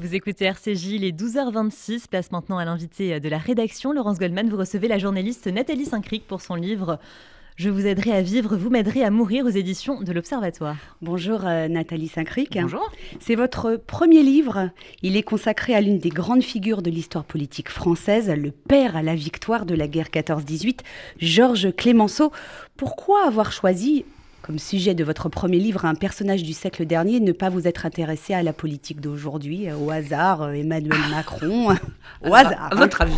Vous écoutez RCJ, les est 12h26. Place maintenant à l'invité de la rédaction, Laurence Goldman. Vous recevez la journaliste Nathalie Saint-Cric pour son livre Je vous aiderai à vivre, vous m'aiderez à mourir aux éditions de l'Observatoire. Bonjour euh, Nathalie Saint-Cric. Bonjour. C'est votre premier livre. Il est consacré à l'une des grandes figures de l'histoire politique française, le père à la victoire de la guerre 14-18, Georges Clémenceau. Pourquoi avoir choisi comme sujet de votre premier livre, un personnage du siècle dernier, ne pas vous être intéressé à la politique d'aujourd'hui, euh, au hasard, euh, Emmanuel Macron, ah, au hasard. À votre avis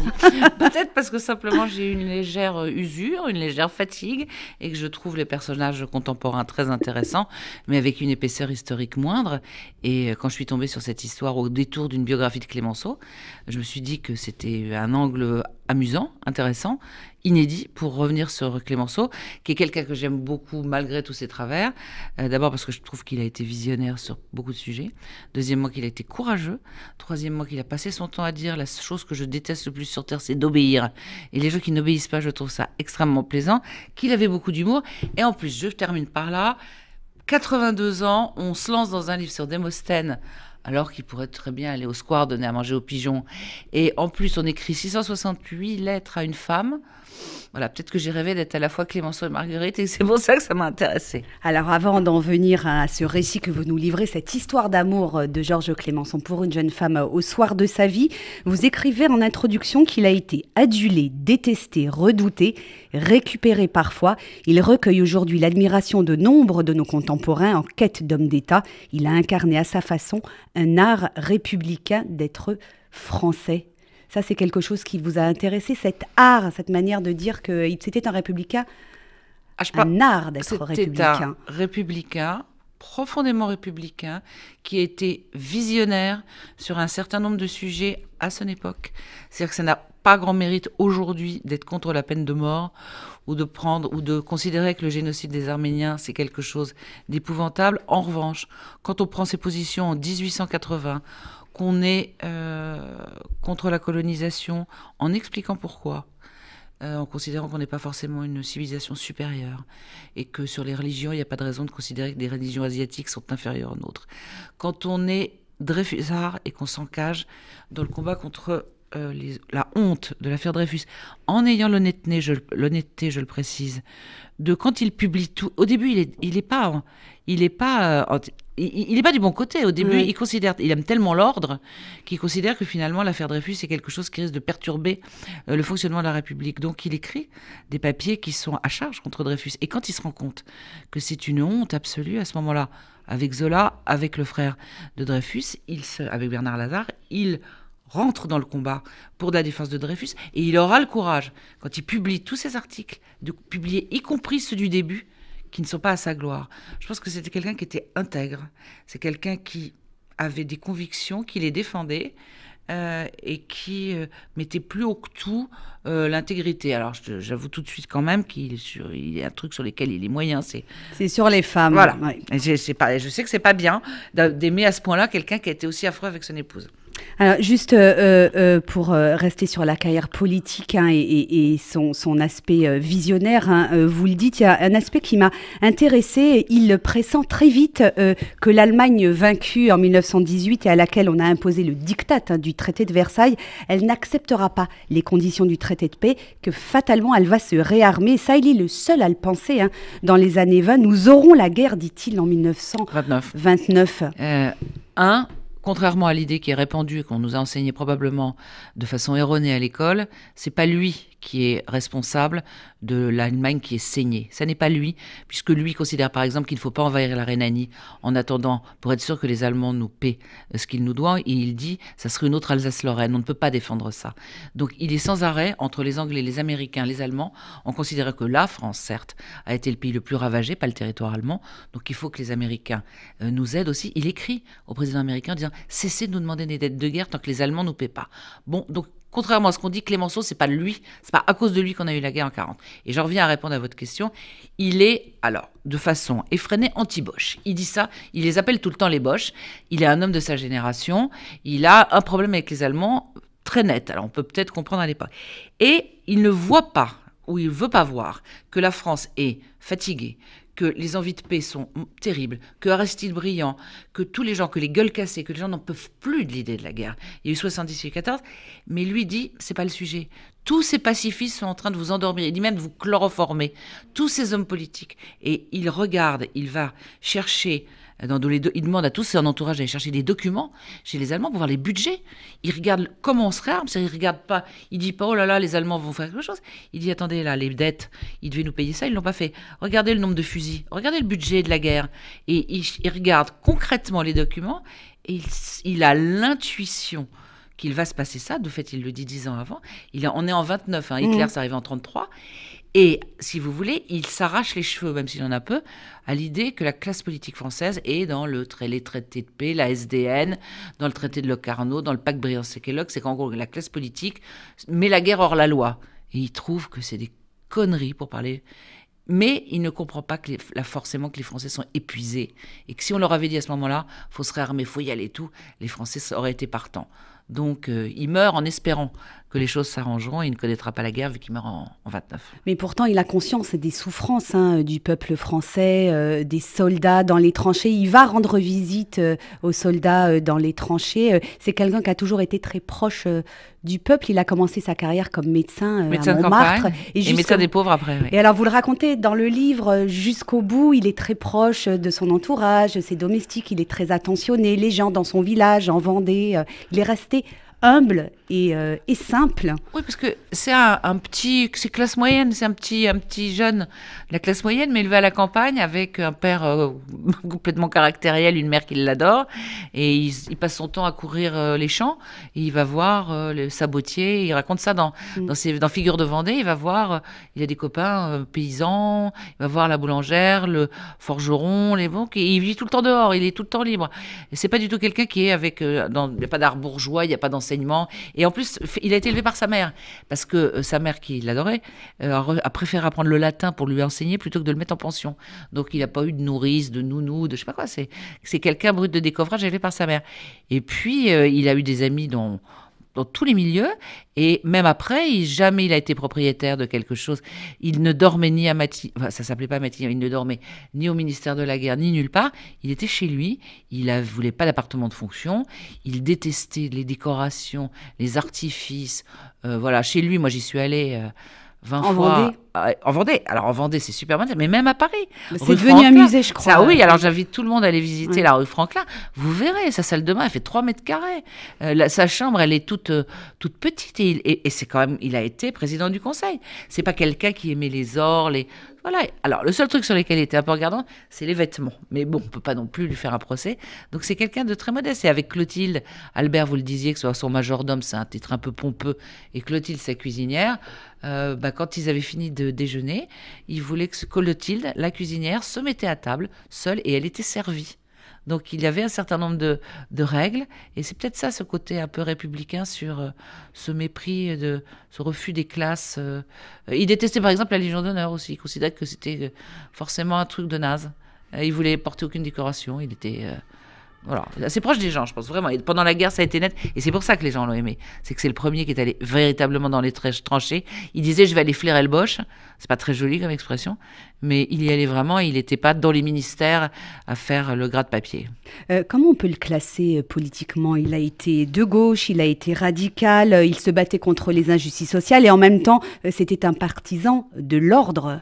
Peut-être parce que simplement j'ai une légère euh, usure, une légère fatigue, et que je trouve les personnages contemporains très intéressants, mais avec une épaisseur historique moindre. Et quand je suis tombée sur cette histoire au détour d'une biographie de Clémenceau, je me suis dit que c'était un angle amusant, intéressant, inédit pour revenir sur Clémenceau, qui est quelqu'un que j'aime beaucoup malgré tous ses travers. Euh, d'abord parce que je trouve qu'il a été visionnaire sur beaucoup de sujets. Deuxièmement, qu'il a été courageux. Troisièmement, qu'il a passé son temps à dire la chose que je déteste le plus sur Terre, c'est d'obéir. Et les gens qui n'obéissent pas, je trouve ça extrêmement plaisant. Qu'il avait beaucoup d'humour. Et en plus, je termine par là. 82 ans, on se lance dans un livre sur Démosthène alors qu'il pourrait très bien aller au square donner à manger aux pigeons. Et en plus, on écrit 668 lettres à une femme voilà, peut-être que j'ai rêvé d'être à la fois Clémenceau et Marguerite et c'est pour ça que ça m'a intéressée. Alors avant d'en venir à ce récit que vous nous livrez, cette histoire d'amour de Georges Clémenceau pour une jeune femme au soir de sa vie, vous écrivez en introduction qu'il a été adulé, détesté, redouté, récupéré parfois. Il recueille aujourd'hui l'admiration de nombreux de nos contemporains en quête d'homme d'État. Il a incarné à sa façon un art républicain d'être français ça, c'est quelque chose qui vous a intéressé, cet art, cette manière de dire que c'était un républicain, ah, un art d'être républicain. Un républicain, profondément républicain, qui était visionnaire sur un certain nombre de sujets à son époque. C'est-à-dire que ça n'a pas grand mérite aujourd'hui d'être contre la peine de mort ou de prendre ou de considérer que le génocide des Arméniens c'est quelque chose d'épouvantable. En revanche, quand on prend ses positions en 1880, qu'on est euh, contre la colonisation en expliquant pourquoi, euh, en considérant qu'on n'est pas forcément une civilisation supérieure et que sur les religions, il n'y a pas de raison de considérer que des religions asiatiques sont inférieures aux nôtres. Quand on est Dreyfusard et qu'on s'engage dans le combat contre euh, la honte de l'affaire Dreyfus, en ayant l'honnêteté, je, je le précise, de quand il publie tout. Au début, il est, il est pas, hein, il est pas, euh, il, pas du bon côté. Au début, il considère, il aime tellement l'ordre qu'il considère que finalement l'affaire Dreyfus est quelque chose qui risque de perturber euh, le fonctionnement de la République. Donc, il écrit des papiers qui sont à charge contre Dreyfus. Et quand il se rend compte que c'est une honte absolue à ce moment-là, avec Zola, avec le frère de Dreyfus, il se, avec Bernard Lazare, il rentre dans le combat pour la défense de Dreyfus et il aura le courage, quand il publie tous ses articles, de publier y compris ceux du début qui ne sont pas à sa gloire. Je pense que c'était quelqu'un qui était intègre, c'est quelqu'un qui avait des convictions, qui les défendait. Euh, et qui euh, mettait plus haut que tout euh, l'intégrité. Alors j'avoue tout de suite quand même qu'il y a un truc sur lequel il est moyen, c'est... C'est sur les femmes. Voilà. je sais que c'est pas bien d'aimer à ce point-là quelqu'un qui a été aussi affreux avec son épouse. Alors juste euh, euh, euh, pour rester sur la carrière politique hein, et, son, aspect visionnaire, hein, vous le dites, il y a un aspect qui m'a intéressé. Il pressent très vite que l'Allemagne vaincue en 1918 et à laquelle on a imposé le diktat hein, du traité de Versailles, elle n'acceptera pas les conditions du traité de paix, que fatalement elle va se réarmer. Ça, il est le seul à le penser. Dans les années 20, nous aurons la guerre, dit-il en 1929. 29 contrairement à l'idée qui est répandue et qu'on nous a enseigné probablement de façon erronée à l'école, c'est pas lui qui est responsable de l'Allemagne qui est saignée. Ça n'est pas lui, puisque lui considère par exemple qu'il ne faut pas envahir la Rhénanie en attendant pour être sûr que les Allemands nous paient euh, ce qu'ils nous doivent. Et il dit, ça serait une autre Alsace-Lorraine, on ne peut pas défendre ça. Donc il est sans arrêt entre les Anglais, les Américains, les Allemands, en considérant que la France, certes, a été le pays le plus ravagé, pas le territoire allemand. Donc il faut que les Américains euh, nous aident aussi. Il écrit au président américain en disant, cessez de nous demander des dettes de guerre tant que les Allemands ne nous paient pas. Bon, donc Contrairement à ce qu'on dit, Clémenceau, c'est pas lui, c'est pas à cause de lui qu'on a eu la guerre en 40. Et j'en reviens à répondre à votre question. Il est, alors, de façon effrénée, anti-Bosch. Il dit ça, il les appelle tout le temps les Boches. Il est un homme de sa génération. Il a un problème avec les Allemands très net. Alors, on peut peut-être comprendre à l'époque. Et il ne voit pas, ou il veut pas voir, que la France est fatiguée, que les envies de paix sont terribles, que Aristide brillant, que tous les gens, que les gueules cassées, que les gens n'en peuvent plus de l'idée de la guerre. Il y a eu 78 14, mais lui dit, c'est pas le sujet. Tous ces pacifistes sont en train de vous endormir, il dit même de vous chloroformer, tous ces hommes politiques. Et il regarde, il va chercher il demande deux, à tous ses entourage d'aller chercher des documents chez les Allemands pour voir les budgets. Il regarde comment on se réarme, Il regarde pas, Il dit pas oh là là les Allemands vont faire quelque chose. Il dit « attendez là les dettes, ils devaient nous payer ça, ils l'ont pas fait. Regardez le nombre de fusils, regardez le budget de la guerre et il regarde concrètement les documents et il, a l'intuition qu'il va se passer ça. De fait, il le dit dix ans avant. Il, on est en 29, hein, Hitler, mmh. ça arrive en 33. Et si vous voulez, il s'arrache les cheveux, même s'il en a peu, à l'idée que la classe politique française est dans le les traités de paix, la SDN, dans le traité de Locarno, dans le pacte Briand-Séquelloc, c'est qu'en gros, la classe politique met la guerre hors la loi. Et il trouve que c'est des conneries pour parler. Mais il ne comprend pas que forcément que les Français sont épuisés. Et que si on leur avait dit à ce moment-là, faut se réarmer, faut y aller et tout, les Français auraient été partants. Donc euh, il meurt en espérant que les choses s'arrangeront il ne connaîtra pas la guerre vu qu'il meurt en, 29. Mais pourtant, il a conscience des souffrances hein, du peuple français, euh, des soldats dans les tranchées. Il va rendre visite euh, aux soldats euh, dans les tranchées. C'est quelqu'un qui a toujours été très proche du peuple. Il a commencé sa carrière comme médecin, à Montmartre. et, et médecin des pauvres après. Et alors, vous le racontez dans le livre jusqu'au bout. Il est très proche de son entourage, ses domestiques. Il est très attentionné. Les gens dans son village, en Vendée, il est resté humble euh, et, simple. Oui, parce que c'est un, un, petit, c'est classe moyenne, c'est un petit, un petit jeune de la classe moyenne, mais élevé à la campagne avec un père euh, complètement caractériel, une mère qui l'adore, et il, passe son temps à courir euh, les champs. Et il va voir le sabotier, il raconte ça dans, mm. dans, ses, dans Figure de Vendée, il va voir, il a des copains paysans, il va voir la boulangère, le forgeron, les banques, et il vit tout le temps dehors, il est tout le temps libre. C'est pas du tout quelqu'un qui est avec, il n'y a pas d'art bourgeois, il n'y a pas dans et en plus, il a été élevé par sa mère, parce que euh, sa mère, qui l'adorait, euh, a préféré apprendre le latin pour lui enseigner plutôt que de le mettre en pension. Donc il n'a pas eu de nourrice, de nounou, de je sais pas quoi. C'est quelqu'un brut de décoffrage élevé par sa mère. Et puis, euh, il a eu des amis dont dans tous les milieux. Et même après, il, jamais il a été propriétaire de quelque chose. Il ne dormait ni à Matignon, ça s'appelait pas Matignon, hein, il ne dormait ni au ministère de la Guerre, ni nulle part. Il était chez lui, il ne voulait pas d'appartement de fonction, il détestait les décorations, les artifices. Euh, voilà, chez lui, moi j'y suis allée. Euh, en Vendée. Ah, en Vendée. Alors en Vendée, c'est super mais même à Paris. C'est devenu un je crois. Ça, oui, alors j'invite tout le monde à aller visiter la rue Franklin. Vous verrez, sa salle de bain, elle fait 3 mètres carrés. Euh, sa chambre, elle est toute, euh, toute petite. Et, et c'est quand même, il a été président du conseil. C'est pas quelqu'un qui aimait les ors, les. Voilà. Alors, le seul truc sur lequel il était un peu regardant, c'est les vêtements. Mais bon, on peut pas non plus lui faire un procès. Donc, c'est quelqu'un de très modeste. Et avec Clotilde, Albert, vous le disiez, que soit son majordome, c'est un titre un peu pompeux, et Clotilde, sa cuisinière, euh, bah, quand ils avaient fini de déjeuner, ils voulaient que Clotilde, la cuisinière, se mettait à table seule et elle était servie. Donc il y avait un certain nombre de, règles, et c'est peut-être ça ce côté un peu républicain sur euh, ce mépris, de, ce refus des classes. Euh. Il détestait par exemple la Légion d'honneur aussi, il considérait que c'était euh, forcément un truc de naze. Il voulait porter aucune décoration, il était... C'est proche des gens, je pense vraiment. Et pendant la guerre, ça a été net, et c'est pour ça que les gens l'ont aimé. C'est que c'est le premier qui est allé véritablement dans les tranchées. Il disait, je vais aller flairer le boche. C'est pas très joli comme expression, mais il y allait vraiment. Il n'était pas dans les ministères à faire le gras de papier. Euh, comment on peut le classer euh, politiquement Il a été de gauche, il a été radical, euh, il se battait contre les injustices sociales, et en même temps, c'était un partisan de l'ordre.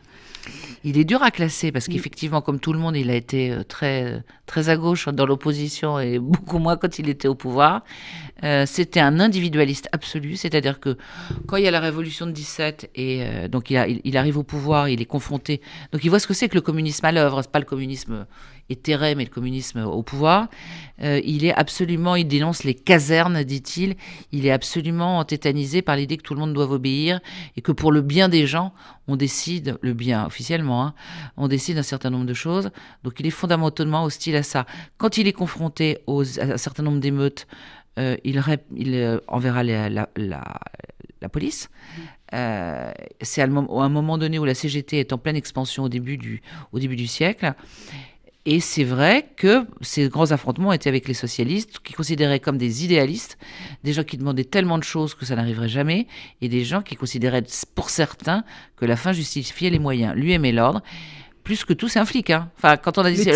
Il est dur à classer parce qu'effectivement, comme tout le monde, il a été euh, très, euh, très à gauche hein, dans l'opposition et beaucoup moins quand il était au pouvoir. Euh, c'était un individualiste absolu, c'est-à-dire que quand il y a la révolution de 17 et donc il, arrive au pouvoir, il est confronté, donc il voit ce que c'est que le communisme à l'œuvre, n'est pas le communisme et Terrem et le communisme au pouvoir. Euh, il est absolument, il dénonce les casernes, dit-il. Il est absolument tétanisé par l'idée que tout le monde doit obéir et que pour le bien des gens, on décide, le bien officiellement, hein, on décide un certain nombre de choses. Donc il est fondamentalement hostile à ça. Quand il est confronté aux, à un certain nombre d'émeutes, euh, il, il euh, enverra la, la, police. c'est à, à un moment donné où la CGT est en pleine expansion au début du, au début du siècle. Et c'est vrai que ces grands affrontements étaient avec les socialistes, qui considéraient comme des idéalistes, des gens qui demandaient tellement de choses que ça n'arriverait jamais, et des gens qui considéraient pour certains que la fin justifiait les moyens. Lui aimait l'ordre plus que tout, c'est un flic. Hein. Enfin, quand on a dit le,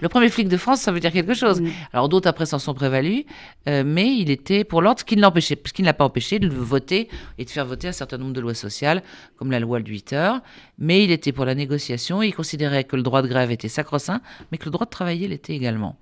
le, premier, flic de France, ça veut dire quelque chose. Mm. Alors d'autres après s'en sont prévalus, euh, mais il était pour l'ordre, ce qui ne l'a pas empêché de voter et de faire voter un certain nombre de lois sociales, comme la loi de 8 heures. Mais il était pour la négociation. il considérait que le droit de grève était sacro-saint, mais que le droit de travailler l'était également.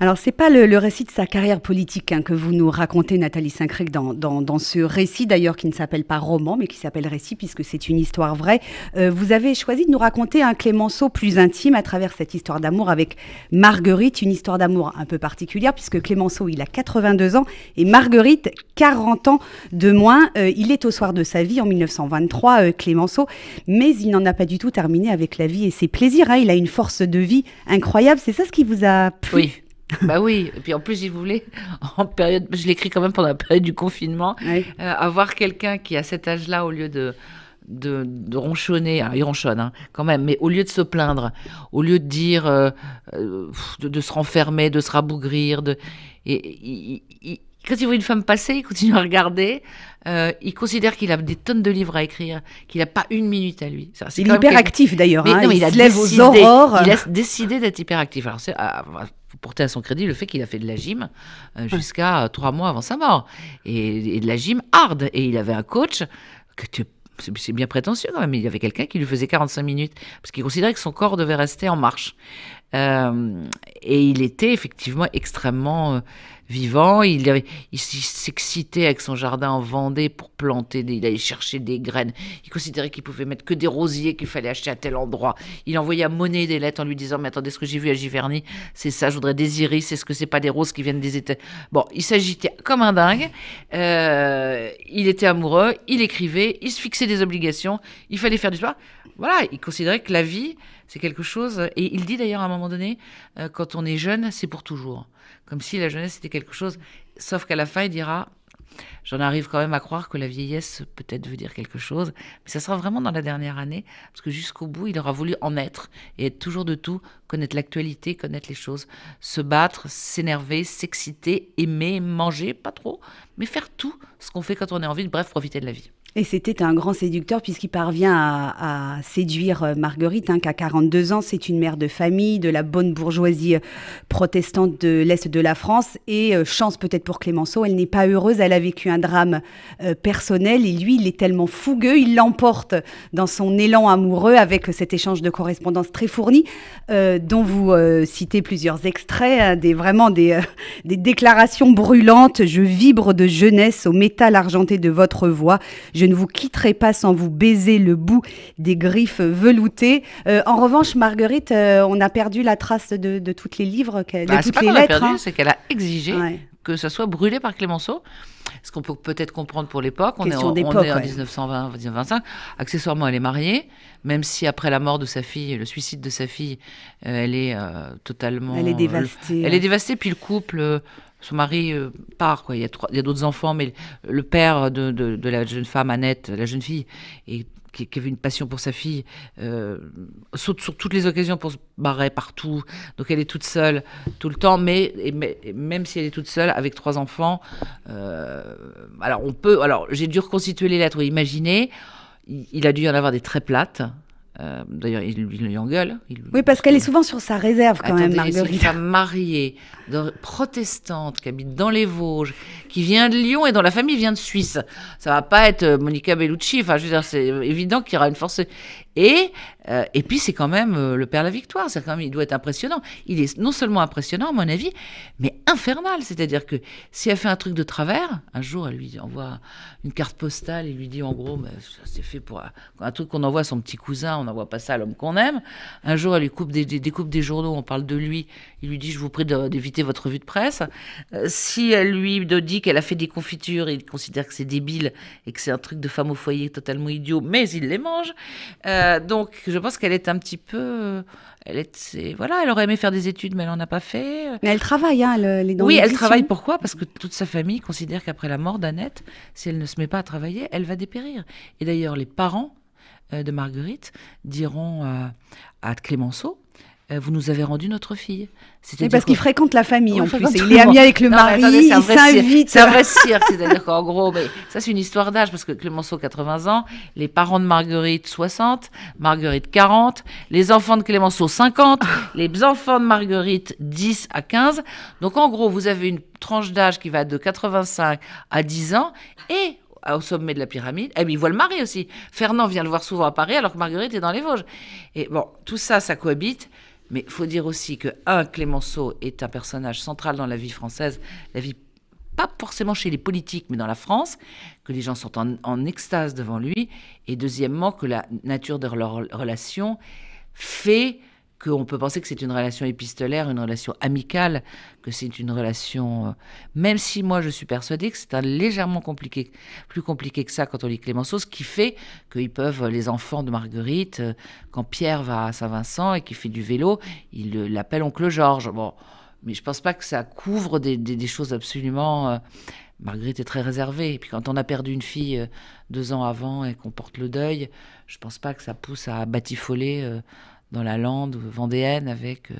Alors, c'est pas le, récit de sa carrière politique hein, que vous nous racontez, Nathalie saint dans, ce récit d'ailleurs qui ne s'appelle pas roman, mais qui s'appelle récit puisque c'est une histoire vraie. Euh, vous avez choisi de nous raconter un Clémenceau plus intime à travers cette histoire d'amour avec Marguerite, une histoire d'amour un peu particulière puisque Clémenceau, il a 82 ans et Marguerite, 40 ans de moins. Euh, il est au soir de sa vie en 1923, euh, Clémenceau, mais il n'en a pas du tout terminé avec la vie et ses plaisirs. Hein. Il a une force de vie incroyable. C'est ça ce qui vous a plu bah oui, et puis en plus, il voulait, en période, je l'écris quand même pendant la période du confinement, euh, avoir quelqu'un qui, à cet âge-là, au lieu de, de, ronchonner, il ronchonne hein, quand même, mais au lieu de se plaindre, au lieu de dire, euh, euh, de, se renfermer, de se rabougrir, de, et, quand il voit une femme passer, il continue à regarder. il considère qu'il a des tonnes de livres à écrire, qu'il n'a pas une minute à lui. C'est hyperactif d'ailleurs. Hein, il, il, se lève aux aurores. Il a décidé d'être hyperactif. Alors, c'est ah, porter à son crédit le fait qu'il a fait de la gym euh, jusqu'à euh, trois mois avant sa mort. Et, de la gym hard. Et il avait un coach que c'est bien prétentieux quand même. Il y avait quelqu'un qui lui faisait 45 minutes parce qu'il considérait que son corps devait rester en marche. Euh, et il était effectivement extrêmement vivant. Il, s'excitait avec son jardin en Vendée pour planter, il allait chercher des graines. Il considérait qu'il pouvait mettre que des rosiers qu'il fallait acheter à tel endroit. Il envoyait à Monet des lettres en lui disant Mais attendez, ce que j'ai vu à Giverny, c'est ça, je voudrais des iris, est-ce que c'est pas des roses qui viennent des États Bon, il s'agitait comme un dingue. Euh, il était amoureux, il écrivait, il se fixait des obligations, il fallait faire du sport. Voilà, il considérait que la vie. C'est quelque chose. Et il dit d'ailleurs à un moment donné, euh, quand on est jeune, c'est pour toujours. Comme si la jeunesse était quelque chose. Sauf qu'à la fin, il dira J'en arrive quand même à croire que la vieillesse peut-être veut dire quelque chose, mais ça sera vraiment dans la dernière année, parce que jusqu'au bout, il aura voulu en être et être toujours de tout, connaître l'actualité, connaître les choses, se battre, s'énerver, s'exciter, aimer, manger, pas trop, mais faire tout ce qu'on fait quand on a envie de bref, profiter de la vie. Et c'était un grand séducteur puisqu'il parvient à, séduire euh, Marguerite, hein, qu'à 42 ans, c'est une mère de famille, de la bonne bourgeoisie euh, protestante de l'Est de la France. Et euh, chance peut-être pour Clémenceau, elle n'est pas heureuse, elle a vécu un drame personnel. Et lui, il est tellement fougueux, il l'emporte dans son élan amoureux avec cet échange de correspondance très fourni, dont vous citez plusieurs extraits, hein, des, vraiment des, des déclarations brûlantes. Je vibre de jeunesse au métal argenté de votre voix. Je ne vous quitterez pas sans vous baiser le bout des griffes veloutées. Euh, en revanche, Marguerite, euh, on a perdu la trace de, toutes les livres, de a bah, toutes pas les lettres. perdu, hein. C'est qu'elle a exigé que ça soit brûlé par Clémenceau ce qu'on peut peut-être comprendre pour l'époque. On, est en, en 1920, 1925. Accessoirement, elle est mariée, même si après la mort de sa fille, le suicide de sa fille, euh, elle est totalement. Elle est dévastée. elle est dévastée, puis le couple son mari euh, part, quoi. Il y a, il y a d'autres enfants, mais le père de, la jeune femme, Annette, la jeune fille, et qui, avait une passion pour sa fille, euh, saute sur toutes les occasions pour se barrer partout. Donc elle est toute seule tout le temps, mais, même si elle est toute seule avec trois enfants, euh, alors on peut. Alors j'ai dû reconstituer les lettres. Imaginez, il, il a dû y en avoir des très plates. Euh, d'ailleurs, il, lui engueule. oui, parce qu'elle est souvent sur sa réserve quand même, Marguerite. Une femme mariée, protestante, qui habite dans les Vosges, qui vient de Lyon et dont la famille vient de Suisse. Ça va pas être euh, Monica Bellucci. Enfin, je veux dire, c'est euh, évident qu'il y aura une force. Et, euh, et puis, c'est quand même euh, le père la victoire. C'est quand même, il doit être impressionnant. Il est non seulement impressionnant, à mon avis, mais infernal. C'est-à-dire que si elle fait un truc de travers, un jour, elle lui envoie une carte postale et lui dit en gros, mais ça c'est fait pour un, truc qu'on envoie à son petit cousin, on n'envoie pas ça à l'homme qu'on aime. Un jour, elle lui coupe des, découpe des journaux, on parle de lui. Il lui dit, je vous prie d'éviter votre vue de presse. Euh, si elle lui dit qu'elle a fait des confitures, il considère que c'est débile et que c'est un truc de femme au foyer totalement idiot, mais il les mange. Euh, donc, je pense qu'elle est un petit peu. Euh, elle voilà, elle aurait aimé faire des études, mais elle n'en a pas fait. Mais elle travaille, hein, elle Oui, elle travaille. Pourquoi Parce que toute sa famille considère qu'après la mort d'Annette, si elle ne se met pas à travailler, elle va dépérir. Et d'ailleurs, les parents euh, de Marguerite diront à Clémenceau, euh, vous nous avez rendu notre fille. C'est parce qu'il fréquente la famille en plus. Il est ami avec le mari, il s'invite. C'est un vrai cirque, c'est-à-dire gros, mais ça c'est une histoire d'âge parce que Clémenceau 80 ans, les parents de Marguerite 60, Marguerite 40, les enfants de Clémenceau 50, ah. les enfants de Marguerite 10 à 15. Donc en gros, vous avez une tranche d'âge qui va de 85 à 10 ans et au sommet de la pyramide. eh bien, il voit le mari aussi. Fernand vient le voir souvent à Paris, alors que Marguerite est dans les Vosges. Et bon, tout ça, ça cohabite. Mais il faut dire aussi que, un, Clémenceau est un personnage central dans la vie française, la vie pas forcément chez les politiques, mais dans la France, que les gens sont en, en extase devant lui, et deuxièmement, que la nature de leur relation fait qu'on peut penser que c'est une relation épistolaire, une relation amicale, que c'est une relation... Euh, même si moi je suis persuadée que c'est un légèrement compliqué, plus compliqué que ça quand on lit Clémenceau, ce qui fait qu'ils peuvent, les enfants de Marguerite, euh, quand Pierre va à Saint-Vincent et qu'il fait du vélo, il euh, l'appelle oncle Georges. Bon, mais je pense pas que ça couvre des, choses absolument... Marguerite est très réservée. Et puis quand on a perdu une fille deux ans avant et qu'on porte le deuil, je pense pas que ça pousse à batifoler dans la lande vendéenne avec euh,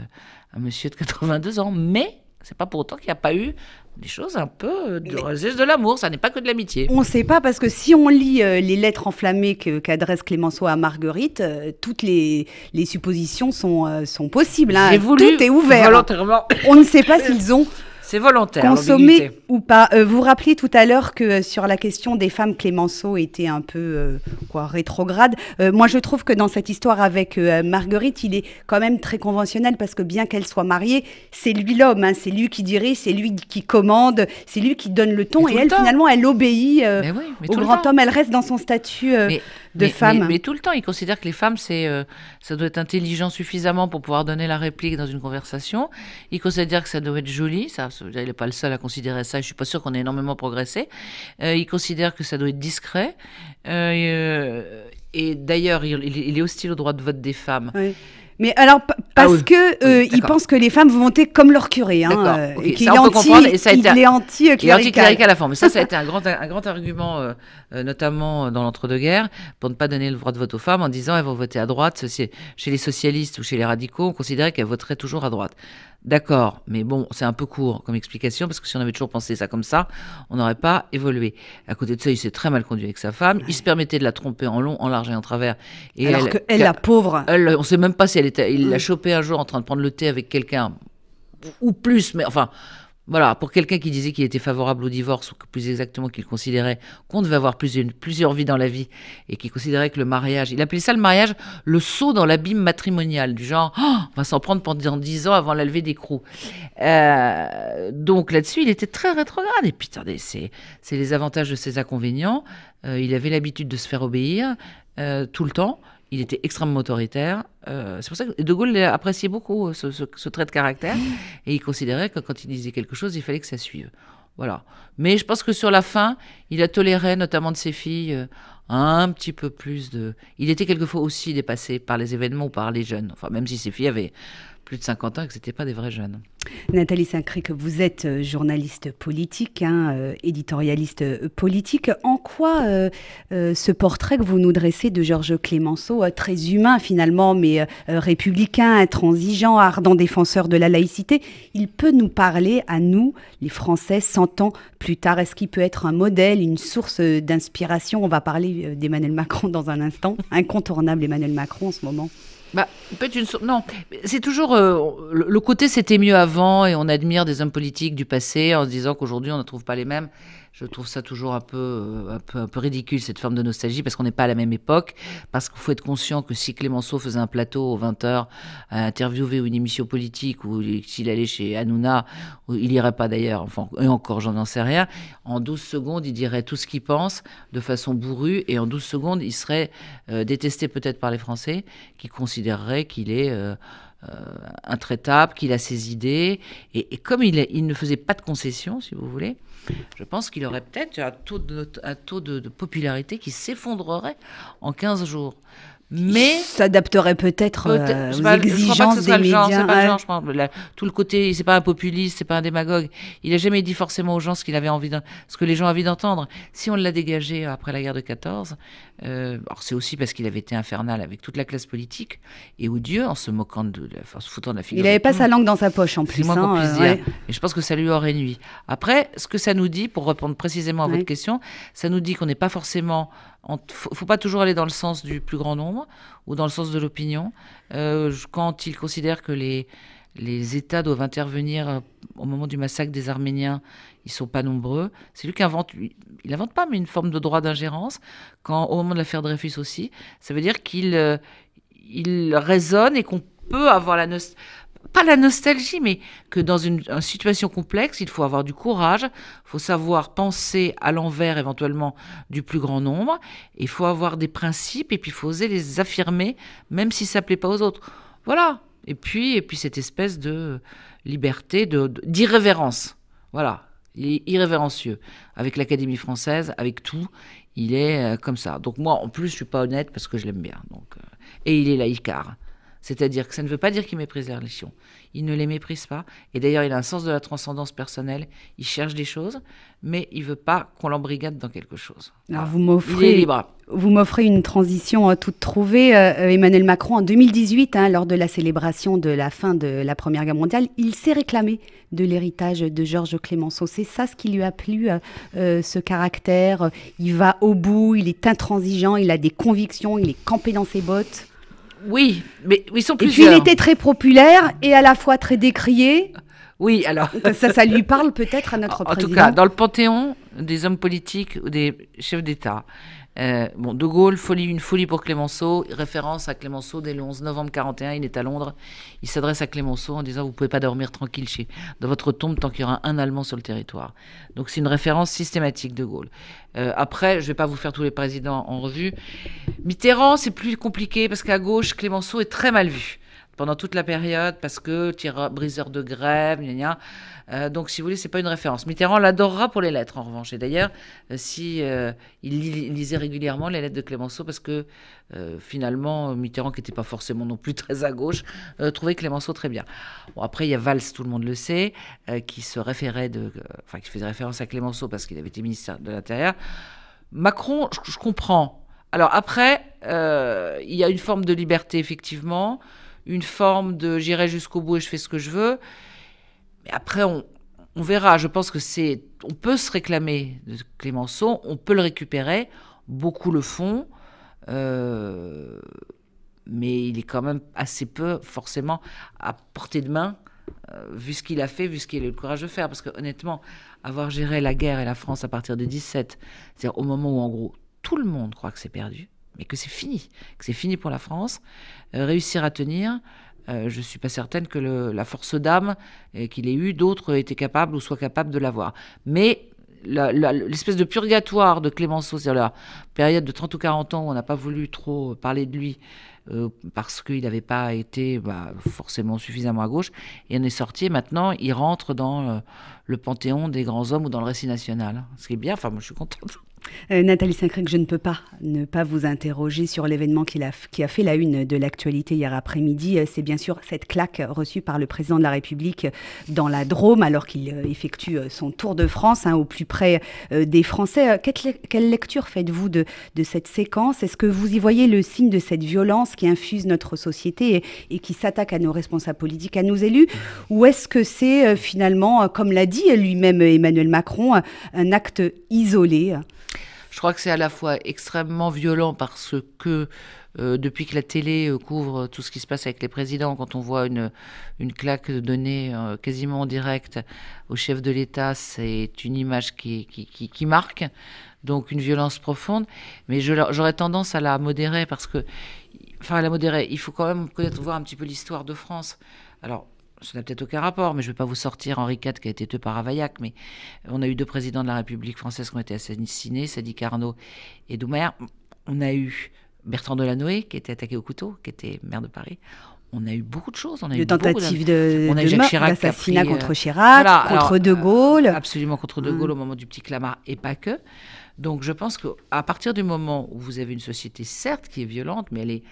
un monsieur de 82 ans. Mais c'est pas pour autant qu'il n'y a pas eu des choses un peu euh, de de l'amour, ça n'est pas que de l'amitié. On ne sait pas parce que si on lit euh, les lettres enflammées qu'adresse Clémenceau à Marguerite, toutes les, les, suppositions sont, sont possibles. Hein. Tout est ouvert. Volontairement. On ne sait pas s'ils ont c'est volontaire. Consommer ou pas. Euh, vous rappelez tout à l'heure que euh, sur la question des femmes, Clémenceau était un peu euh, quoi, rétrograde. moi, je trouve que dans cette histoire avec Marguerite, il est quand même très conventionnel parce que bien qu'elle soit mariée, c'est lui l'homme, hein. c'est lui qui dirige, c'est lui qui commande, c'est lui qui donne le ton. et elle, finalement, elle obéit au grand homme. Elle reste dans son statut de femme. Mais, tout le temps, il considère que les femmes, c'est, ça doit être intelligent suffisamment pour pouvoir donner la réplique dans une conversation. Il considère que ça doit être joli, ça il n'est pas le seul à considérer ça, je ne suis pas sûr qu'on ait énormément progressé, euh, il considère que ça doit être discret. Euh, euh, et d'ailleurs, il, est hostile au droit de vote des femmes. Oui. Mais alors, ah parce qu'il que pense que les femmes vont voter comme leur curé, hein, et est anti, il est anti à la forme. ça, ça a été un grand, un grand argument, notamment dans l'entre-deux-guerres, pour ne pas donner le droit de vote aux femmes, en disant elles vont voter à droite. Chez les socialistes ou chez les radicaux, on considérait qu'elles voteraient toujours à droite. D'accord, mais bon, c'est un peu court comme explication, parce que si on avait toujours pensé ça comme ça, on n'aurait pas évolué. À côté de ça, il s'est très mal conduit avec sa femme, il se permettait de la tromper en long, en large et en travers. Et Alors qu'elle, la pauvre... on ne sait même pas si elle était... Il l'a chopée un jour en train de prendre le thé avec quelqu'un, ou plus, mais enfin... Voilà, pour quelqu'un qui disait qu'il était favorable au divorce, ou plus exactement qu'il considérait qu'on devait avoir plusieurs vies dans la vie, et qui considérait que le mariage, il appelait ça le mariage le saut dans l'abîme matrimonial, du genre oh, on va s'en prendre pendant dix ans avant la levée des croûts. Euh, donc là-dessus, il était très rétrograde. Et puis, attendez, c'est les avantages de ses inconvénients. Euh, il avait l'habitude de se faire obéir euh, tout le temps il était extrêmement autoritaire. Euh, c'est pour ça que De Gaulle appréciait beaucoup euh, ce, trait de caractère et il considérait que quand il disait quelque chose, il fallait que ça suive. Voilà. Mais je pense que sur la fin, il a toléré, notamment de ses filles, euh, un petit peu plus de. Il était quelquefois aussi dépassé par les événements par les jeunes. Enfin, même si ses filles avaient plus de 50 ans et que ce n'étaient pas des vrais jeunes. Nathalie saint que vous êtes euh, journaliste politique, hein, euh, éditorialiste euh, politique, en quoi ce portrait que vous nous dressez de Georges Clémenceau, très humain finalement, mais républicain, intransigeant, ardent défenseur de la laïcité, il peut nous parler à nous, les Français, 100 ans plus tard Est-ce qu'il peut être un modèle, une source d'inspiration On va parler d'Emmanuel Macron dans un instant, incontournable Emmanuel Macron en ce moment. Bah, peut-être une non, c'est toujours euh, le côté c'était mieux avant et on admire des hommes politiques du passé en se disant qu'aujourd'hui on ne trouve pas les mêmes. Je trouve ça toujours un peu, euh, un peu, un peu ridicule cette forme de nostalgie parce qu'on n'est pas à la même époque, parce qu'il faut être conscient que si Clémenceau faisait un plateau aux 20h à interviewer une émission politique ou s'il allait chez Hanouna, il n'irait pas d'ailleurs, enfin, et encore j'en sais rien, en 12 secondes il dirait tout ce qu'il pense de façon bourrue et en 12 secondes il serait euh, détesté peut-être par les Français qui considèrent qu'il est euh, euh, intraitable, qu'il a ses idées. Et, comme il, ne faisait pas de concessions, si vous voulez, je pense qu'il aurait peut-être un taux de, de popularité qui s'effondrerait en 15 jours mais s'adapterait peut-être euh, peut aux pas, exigences des médias. tout le côté, n'est pas un populiste, c'est pas un démagogue. Il n'a jamais dit forcément aux gens ce qu'il avait envie, de, ce que les gens avaient d'entendre. Si on l'a dégagé après la guerre de 14, euh, c'est aussi parce qu'il avait été infernal avec toute la classe politique et Dieu, en se moquant de, la, en se foutant de la figure. Il n'avait pas sa langue dans sa poche en plus. Moins qu'on hein, puisse euh, dire. Et je pense que ça lui aurait nuit. Après, ce que ça nous dit, pour répondre précisément à votre question, ça nous dit qu'on n'est pas forcément il ne faut, pas toujours aller dans le sens du plus grand nombre ou dans le sens de l'opinion. Euh, quand il considère que les, les États doivent intervenir euh, au moment du massacre des Arméniens, ils sont pas nombreux. C'est lui qui invente, il invente pas, mais une forme de droit d'ingérence. Quand au moment de l'affaire Dreyfus aussi, ça veut dire qu'il euh, il raisonne et qu'on peut avoir la pas la nostalgie, mais que dans une, situation complexe, il faut avoir du courage, il faut savoir penser à l'envers éventuellement du plus grand nombre, il faut avoir des principes et puis il faut oser les affirmer, même si ça plaît pas aux autres. Voilà. Et puis, et puis cette espèce de liberté, d'irrévérence. voilà. Il est irrévérencieux. Avec l'Académie française, avec tout, il est euh, comme ça. Donc moi, en plus, je suis pas honnête parce que je l'aime bien. Donc, euh, et il est laïcard. C'est-à-dire que ça ne veut pas dire qu'il méprise les religions. Il ne les méprise pas. Et d'ailleurs, il a un sens de la transcendance personnelle. Il cherche des choses, mais il veut pas qu'on l'embrigade dans quelque chose. Alors, vous m'offrez, vous m'offrez une transition hein, toute trouvée. Euh, Emmanuel Macron, en 2018, hein, lors de la célébration de la fin de la Première Guerre mondiale, il s'est réclamé de l'héritage de Georges Clémenceau. C'est ça ce qui lui a plu, euh, euh, ce caractère. Il va au bout, il est intransigeant, il a des convictions, il est campé dans ses bottes. Oui, mais ils sont plusieurs. Et puis il était très populaire et à la fois très décrié. Oui, alors. ça, ça lui parle peut-être à notre président. En tout cas, dans le panthéon des hommes politiques ou des chefs d'État, euh, bon, De Gaulle, folie, une folie pour Clémenceau, référence à Clémenceau dès le 11 novembre 41, il est à Londres, il s'adresse à Clémenceau en disant vous pouvez pas dormir tranquille chez dans votre tombe tant qu'il y aura un Allemand sur le territoire. Donc c'est une référence systématique De Gaulle. Euh, après, je vais pas vous faire tous les présidents en revue. Mitterrand, c'est plus compliqué parce qu'à gauche, Clémenceau est très mal vu pendant toute la période parce que tira, briseur de grève, gna euh, donc, si vous voulez, c'est pas une référence. Mitterrand l'adorera pour les lettres, en revanche. Et d'ailleurs, euh, si euh, il, lisait régulièrement les lettres de Clémenceau, parce que finalement, Mitterrand, qui n'était pas forcément non plus très à gauche, trouvait Clémenceau très bien. Bon, après, il y a Valls, tout le monde le sait, qui se référait, de, enfin, qui faisait référence à Clémenceau parce qu'il avait été ministre de l'Intérieur. Macron, je comprends. Alors après, il y a une forme de liberté, effectivement une forme de j'irai jusqu'au bout et je fais ce que je veux. Mais après, on, on verra. Je pense que c'est, on peut se réclamer de Clémenceau, on peut le récupérer, beaucoup le font, euh, mais il est quand même assez peu forcément à portée de main, euh, vu ce qu'il a fait, vu ce qu'il a eu le courage de faire. Parce que honnêtement, avoir géré la guerre et la France à partir de 17, c'est-à-dire au moment où en gros tout le monde croit que c'est perdu, mais que c'est fini, que c'est fini pour la France. Euh, réussir à tenir, euh, je ne suis pas certaine que la force d'âme euh, qu'il ait eue, d'autres étaient capables ou soient capables de l'avoir. Mais l'espèce de purgatoire de Clémenceau, c'est-à-dire la période de 30 ou 40 ans où on n'a pas voulu trop parler de lui parce qu'il n'avait pas été bah, forcément suffisamment à gauche, et en est sorti, et maintenant il rentre dans le, le, panthéon des grands hommes ou dans le récit national. Ce qui est bien, enfin moi je suis contente. Euh, Nathalie saint je ne peux pas ne pas vous interroger sur l'événement qui, a fait la une de l'actualité hier après-midi. Euh, c'est bien sûr cette claque reçue par le président de la République euh, dans la Drôme alors qu'il effectue son tour de France hein, au plus près des Français. Quelle, lecture faites-vous de, cette séquence Est-ce que vous y voyez le signe de cette violence qui infuse notre société et, qui s'attaque à nos responsables politiques, à nos élus Ou est-ce que c'est finalement, comme l'a dit lui-même Emmanuel Macron, un acte isolé je crois que c'est à la fois extrêmement violent parce que euh, depuis que la télé euh, couvre tout ce qui se passe avec les présidents, quand on voit une, une claque donnée euh, quasiment en direct au chef de l'État, c'est une image qui, qui, qui, marque, donc une violence profonde. Mais j'aurais tendance à la modérer parce que, enfin à la modérer, il faut quand même connaître, voir un petit peu l'histoire de France. Alors, ça n'a peut-être aucun rapport, mais je ne vais pas vous sortir Henri IV qui a été tué par Availlac, mais on a eu deux présidents de la République française qui ont été assassinés, Sadi Carnot et Doumer. On a eu Bertrand Delanoë qui a été attaqué au couteau, qui était maire de Paris. On a eu beaucoup de choses. On a de eu tentatives de, on contre Chirac, contre De Gaulle. Euh, absolument contre De Gaulle mm. au moment du petit clamart et pas que. Donc je pense qu'à partir du moment où vous avez une société, certes, qui est violente, mais elle n'est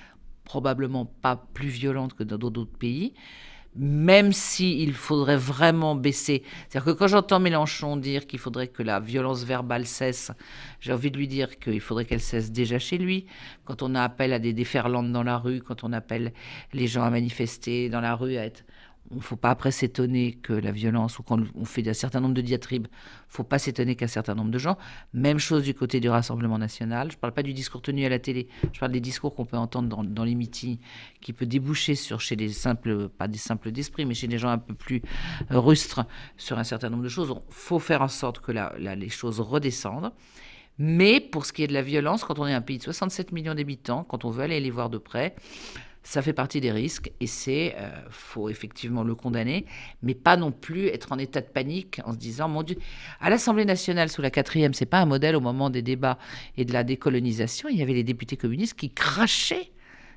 probablement pas plus violente que dans d'autres pays, même s'il il faudrait vraiment baisser. C'est-à-dire que quand j'entends Mélenchon dire qu'il faudrait que la violence verbale cesse, j'ai envie de lui dire qu'il faudrait qu'elle cesse déjà chez lui. Quand on a appel à des déferlantes dans la rue, quand on appelle les gens à manifester dans la rue, à être il ne faut pas après s'étonner que la violence ou quand on fait un certain nombre de diatribes, il ne faut pas s'étonner qu'un certain nombre de gens. Même chose du côté du Rassemblement national. Je ne parle pas du discours tenu à la télé, je parle des discours qu'on peut entendre dans, les meetings, qui peut déboucher sur chez les simples, pas des simples d'esprit, mais chez des gens un peu plus euh, rustres sur un certain nombre de choses. Il faut faire en sorte que les choses redescendent. Mais pour ce qui est de la violence, quand on est un pays de 67 millions d'habitants, quand on veut aller les voir de près, ça fait partie des risques et c'est, euh, faut effectivement le condamner, mais pas non plus être en état de panique en se disant, mon Dieu, à l'Assemblée nationale sous la quatrième, c'est pas un modèle au moment des débats et de la décolonisation, il y avait les députés communistes qui crachaient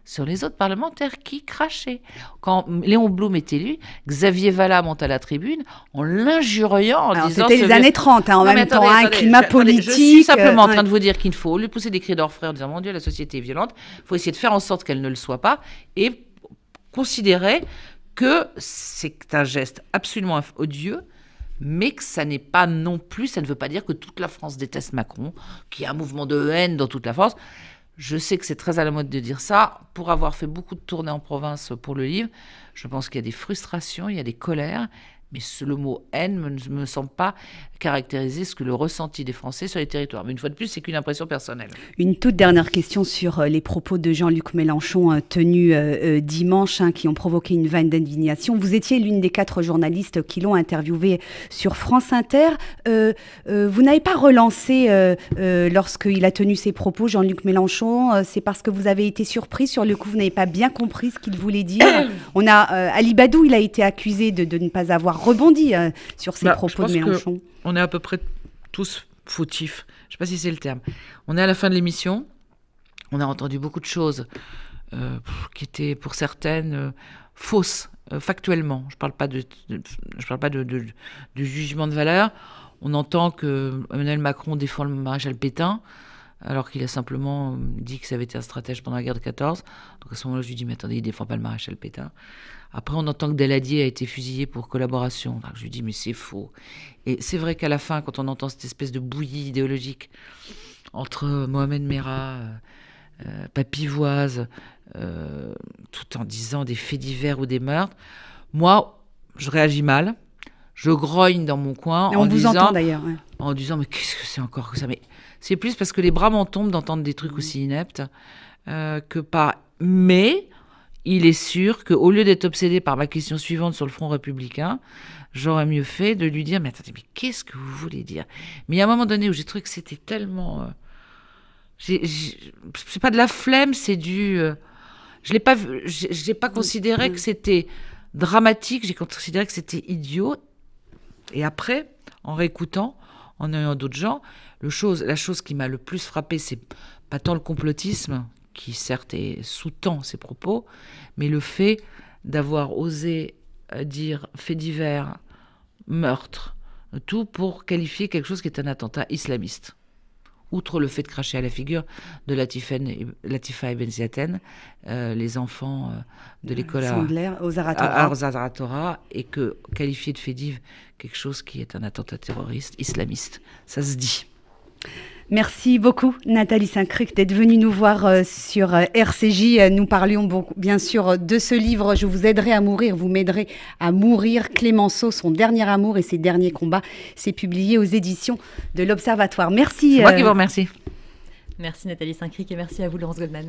sur les autres parlementaires qui crachaient. Quand Léon Blum est élu, Xavier Vallat monte à la tribune en l'injuriant. C'était les années 30, hein, en même temps, un hein, climat politique. Je suis euh, simplement en train de vous dire qu'il faut lui pousser des cris d'orfraie en disant Mon Dieu, la société est violente. Il faut essayer de faire en sorte qu'elle ne le soit pas et considérer que c'est un geste absolument odieux mais que ça n'est pas non plus, ça ne veut pas dire que toute la France déteste Macron, qu'il y a un mouvement de haine dans toute la France. Je sais que c'est très à la mode de dire ça. Pour avoir fait beaucoup de tournées en province pour le livre, je pense qu'il y a des frustrations, il y a des colères, mais le mot haine ne me, semble pas caractériser ce que le ressenti des Français sur les territoires. Mais une fois de plus, c'est qu'une impression personnelle. Une toute dernière question sur euh, les propos de Jean-Luc Mélenchon euh, tenus euh, dimanche, hein, qui ont provoqué une vague d'indignation. Vous étiez l'une des quatre journalistes qui l'ont interviewé sur France Inter. vous n'avez pas relancé lorsqu'il a tenu ses propos, Jean-Luc Mélenchon. c'est parce que vous avez été surpris sur le coup, vous n'avez pas bien compris ce qu'il voulait dire. On a Ali Badou, il a été accusé de ne pas avoir rebondit euh, sur ces bah, propos de Mélenchon. On est à peu près tous fautifs. Je ne sais pas si c'est le terme. On est à la fin de l'émission. On a entendu beaucoup de choses euh, qui étaient pour certaines euh, fausses factuellement. Je ne parle pas de, je parle pas de, jugement de valeur. On entend que Emmanuel Macron défend le mariage Pétain alors qu'il a simplement euh, dit que ça avait été un stratège pendant la guerre de 14. Donc à ce moment-là, je lui dis, mais attendez, il défend pas le maréchal Pétain. Après, on entend que Deladier a été fusillé pour collaboration. je lui dis, mais c'est faux. Et c'est vrai qu'à la fin, quand on entend cette espèce de bouillie idéologique entre euh, Mohamed Merah, euh, euh Papivoise, tout en disant des faits divers ou des meurtres, moi, je réagis mal. Je grogne dans mon coin en on disant, entend d'ailleurs. En disant, mais qu'est-ce que c'est encore que ça mais... C'est plus parce que les bras m'en tombent d'entendre des trucs aussi ineptes euh, que pas. Mais il est sûr qu'au lieu d'être obsédé par ma question suivante sur le front républicain, j'aurais mieux fait de lui dire Mais attendez, mais qu'est-ce que vous voulez dire Mais à un moment donné où j'ai trouvé que c'était tellement. Euh, c'est pas de la flemme, c'est du. Euh, je n'ai pas j'ai pas considéré que c'était dramatique, j'ai considéré que c'était idiot. Et après, en réécoutant, en ayant d'autres gens. Le chose, la chose qui m'a le plus frappé, c'est pas tant le complotisme, qui certes sous-tend ses propos, mais le fait d'avoir osé euh, dire fait divers, meurtre, tout pour qualifier quelque chose qui est un attentat islamiste outre le fait de cracher à la figure de Latifa et Ziaten, euh, les enfants euh, de euh, l'école à, à, et que qualifier de fédive, quelque chose qui est un attentat terroriste islamiste. Ça se dit. Merci beaucoup, Nathalie Saint-Cruc, d'être venue nous voir euh, sur euh, RCJ. Euh, nous parlions bien sûr de ce livre, Je vous aiderai à mourir, vous m'aiderez à mourir. Clémenceau, son dernier amour et ses derniers combats, c'est publié aux éditions de l'Observatoire. Merci. moi qui vous remercie. Merci Nathalie Saint-Cric et merci à vous Laurence Goldman.